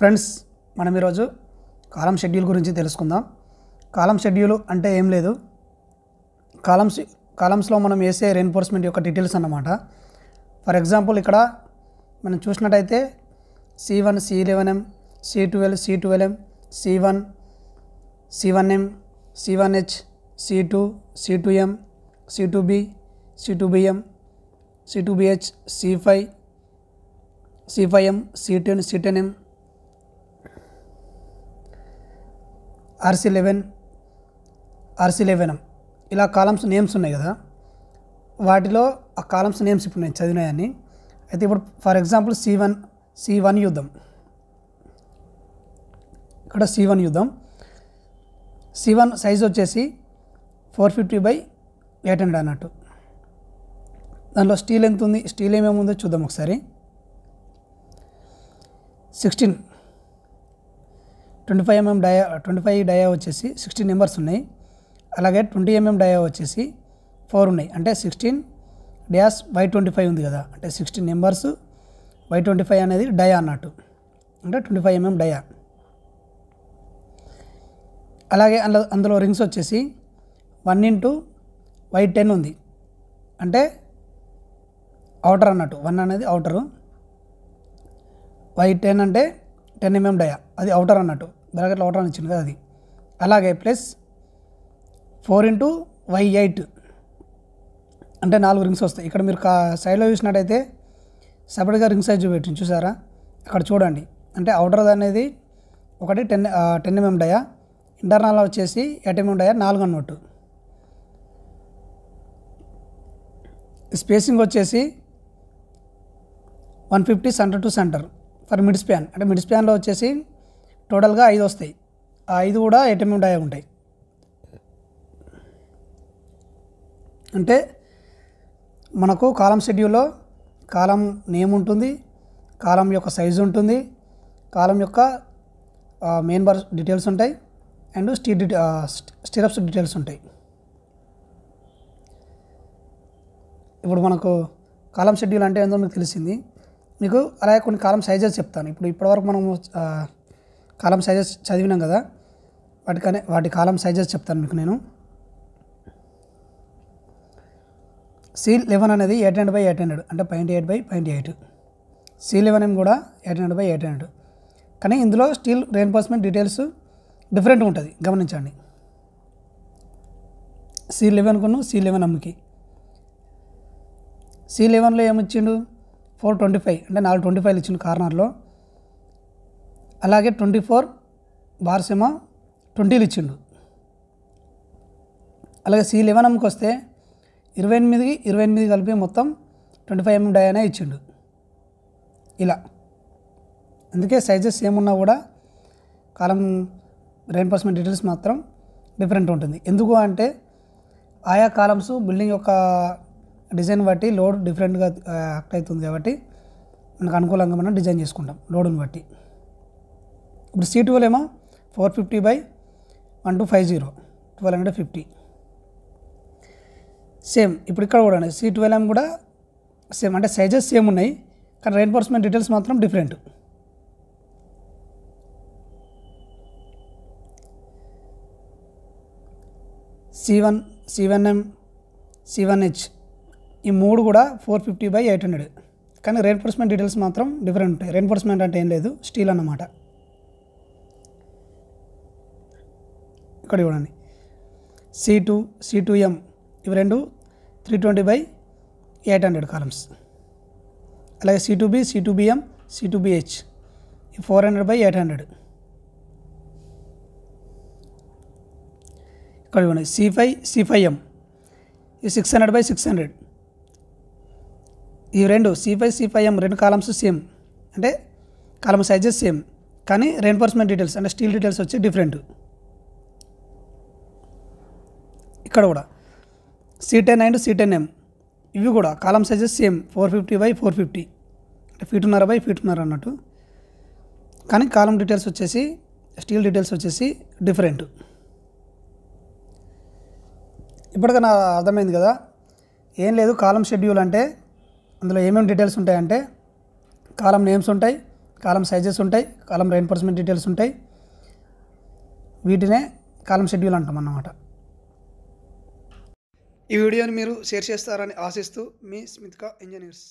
friends మనం ఈరోజు కాలం schedule గురించి తెలుసుకుందాం కాలం షెడ్యూల్ అంటే ఏం లేదు కాలమ్స్ కాలమ్స్లో మనం వేసే రెయిన్ఫోర్స్మెంట్ యొక్క డీటెయిల్స్ అన్నమాట ఫర్ ఎగ్జాంపుల్ ఇక్కడ మనం చూసినట్టయితే C one C eleven M C twelve C twelve M C one C one M C one H C two C two M C two B C two BM C two BH C five C five M C ten C ten M RC eleven RC eleven ఇలా columns names ఉన్నాయి కదా వాటిలో ఆ columns names ఇప్పుడు నేను చదివినాయని అయితే ఇప్పుడు for example C one C one యుద్ధం ఇక్కడ సి వన్ యుద్ధం సి వన్ సైజ్ వచ్చేసి four fifty by eight hundred అన్నట్టు దానిలో స్టీల్ ఎంత ఉంది స్టీల్ ఏమేమి ఉందో చూద్దాం ఒకసారి sixteen twenty five MM dia twenty five dia వచ్చేసి సిక్స్టీన్ నెంబర్స్ ఉన్నాయి అలాగే ట్వంటీ ఎంఎం డయా వచ్చేసి ఫోర్ ఉన్నాయి అంటే sixteen dash Y twenty five ఉంది కదా అంటే sixteen numbers Y twenty five అనేది డయా అన్నట్టు అంటే ట్వంటీ ఫైవ్ ఎంఎం డయా అలాగే అందులో అందులో రింగ్స్ వచ్చేసి వన్ ఇంటూ వై టెన్ ఉంది అంటే అవుటర్ అన్నట్టు వన్ అనేది అవుటరు వై టెన్ అంటే టెన్ ఎంఎం డయా అది అవుటర్ అన్నట్టు బ్రాకెట్లో ఒకటి ఇచ్చింది కదా అది అలాగే plus four into Y eight అంటే నాలుగు రింగ్స్ వస్తాయి ఇక్కడ మీరు కా సైడ్లో చూసినట్టయితే సపరేట్గా రింగ్ సైజ్ చూపెట్టింది చూసారా అక్కడ చూడండి అంటే అవుటర్ అనేది ఒకటి ten ten MM dia internal వచ్చేసి ఎయిట్ ఎంఎం డయా నాలుగు అన్నట్టు స్పేసింగ్ వచ్చేసి one fifty centre to centre for mid span అంటే మిడ్ స్పాన్లో వచ్చేసి టోటల్గా ఐదు వస్తాయి ఆ ఐదు కూడా ఎటెంప్ట్ ఉంటాయి ఉంటాయి అంటే మనకు కాలం షెడ్యూల్లో కాలం నేమ్ ఉంటుంది కాలం యొక్క సైజు ఉంటుంది కాలం యొక్క మెయిన్ బర్ డీటెయిల్స్ ఉంటాయి అండ్ స్టీ స్టిరప్స్ డీటెయిల్స్ ఉంటాయి ఇప్పుడు మనకు కాలం షెడ్యూల్ అంటే ఏందో మీకు తెలిసింది మీకు అలాగే కొన్ని కాలం సైజెస్ చెప్తాను ఇప్పుడు ఇప్పటివరకు మనం కాలం సైజెస్ చదివినాం కదా వాటికనే వాటి కాలం సైజెస్ చెప్తాను మీకు నేను సి లెవెన్ అనేది eight hundred by eight hundred అంటే point eight by point eight C eleven M కూడా eight hundred by eight hundred కానీ ఇందులో స్టీల్ రెయిన్ఫోర్స్మెంట్ డీటెయిల్స్ డిఫరెంట్ ఉంటుంది గమనించండి సి లెవెన్కును సి లెవెన్ అమ్మకి సి లెవెన్లో ఏమిచ్చిండు ఫోర్ ట్వంటీ ఫైవ్ అంటే నాలుగు ట్వంటీ ఫైవ్ ఇచ్చిండు కార్నర్లో అలాగే ట్వంటీ ఫోర్ బార్ ఏమో ట్వంటీలు ఇచ్చిండు అలాగే సి లెవెన్కి వస్తే ఇరవై ఎనిమిదికి ఇరవై ఎనిమిది కలిపి మొత్తం ట్వంటీ ఫైవ్ ఎంఎం డయానా ఇచ్చిండు ఇలా అందుకే సైజెస్ ఏమున్నా కూడా కాలం రెయిన్ఫోర్స్మెంట్ డీటెయిల్స్ మాత్రం డిఫరెంట్ ఉంటుంది ఎందుకు అంటే ఆయా కాలమ్స్ బిల్డింగ్ యొక్క డిజైన్ బట్టి లోడ్ డిఫరెంట్గా యాక్ట్ అవుతుంది కాబట్టి మనకు అనుకూలంగా మనం డిజైన్ చేసుకుంటాం లోడుని బట్టి ఇప్పుడు సి ట్వెల్వ్ ఏమో four fifty by one two five zero twelve hundred fifty same ఇప్పుడు ఇక్కడ కూడా సి ట్వెల్వ్ ఏం కూడా సేమ్ అంటే సైజెస్ సేమ్ ఉన్నాయి కానీ రెయిన్ఫోర్స్మెంట్ డీటెయిల్స్ మాత్రం different C one C one M C one H ఈ మూడు కూడా four fifty by eight hundred కానీ రెయిన్ఫోర్స్మెంట్ డీటెయిల్స్ మాత్రం డిఫరెంట్ ఉంటాయి రెయిన్ఫోర్స్మెంట్ అంటే ఏం లేదు స్టీల్ అన్నమాట ఇక్కడ చూడండి C two C two M ఇవి రెండు three twenty by eight hundred columns అలాగే C two B C two BM C two BH four hundred by eight hundred ఇక్కడ చూడండి C five C five M ఇవి six hundred by six hundred ఇవి రెండు C five C five M రెండు columns same అంటే column sizes same కానీ reinforcement details అంటే steel details వచ్చి డిఫరెంట్ ఇక్కడ కూడా C ten and C ten M ఇవి కూడా column sizes same four fifty by four fifty అంటే ఫీట్ ఉన్నర బై ఉన్నర అన్నట్టు కానీ కాలం డీటెయిల్స్ వచ్చేసి స్టీల్ డీటెయిల్స్ వచ్చేసి డిఫరెంట్ ఇప్పటికైనా అర్థమైంది కదా ఏం లేదు కాలం షెడ్యూల్ అంటే అందులో ఏమేమి డీటెయిల్స్ ఉంటాయంటే కాలం నేమ్స్ ఉంటాయి కాలం సైజెస్ ఉంటాయి కాలం రెయిన్ఫోర్స్మెంట్ డీటెయిల్స్ ఉంటాయి వీటినే కాలం షెడ్యూల్ అంటాం అన్నమాట ఈ వీడియోని మీరు షేర్ చేస్తారని ఆశిస్తూ మీ స్మిత్కా ఇంజనీర్స్